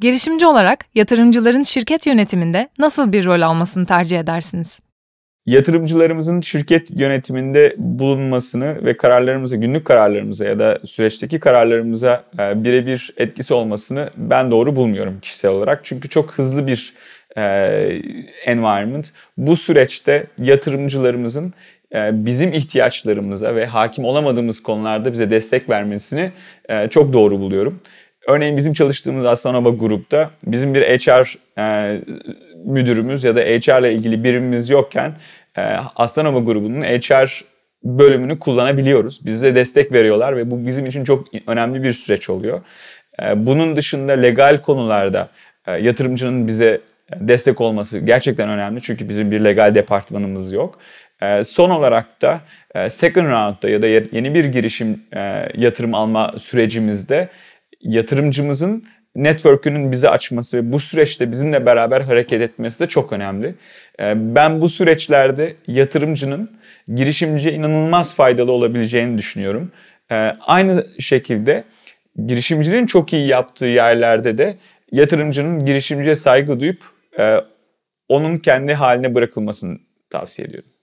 Girişimci olarak yatırımcıların şirket yönetiminde nasıl bir rol almasını tercih edersiniz? Yatırımcılarımızın şirket yönetiminde bulunmasını ve kararlarımıza, günlük kararlarımıza ya da süreçteki kararlarımıza e, birebir etkisi olmasını ben doğru bulmuyorum kişisel olarak. Çünkü çok hızlı bir e, environment. Bu süreçte yatırımcılarımızın e, bizim ihtiyaçlarımıza ve hakim olamadığımız konularda bize destek vermesini çok doğru buluyorum. Örneğin bizim çalıştığımız Aslanova grupta bizim bir HR e, müdürümüz ya da HR ile ilgili birimimiz yokken e, Aslanova grubunun HR bölümünü kullanabiliyoruz. Bize destek veriyorlar ve bu bizim için çok önemli bir süreç oluyor. E, bunun dışında legal konularda e, yatırımcının bize destek olması gerçekten önemli çünkü bizim bir legal departmanımız yok. E, son olarak da e, second round'da ya da yeni bir girişim e, yatırım alma sürecimizde yatırımcımızın network'ünün bize açması ve bu süreçte bizimle beraber hareket etmesi de çok önemli. Ee, ben bu süreçlerde yatırımcının girişimciye inanılmaz faydalı olabileceğini düşünüyorum. Ee, aynı şekilde girişimcinin çok iyi yaptığı yerlerde de yatırımcının girişimciye saygı duyup e, onun kendi haline bırakılmasını tavsiye ediyorum.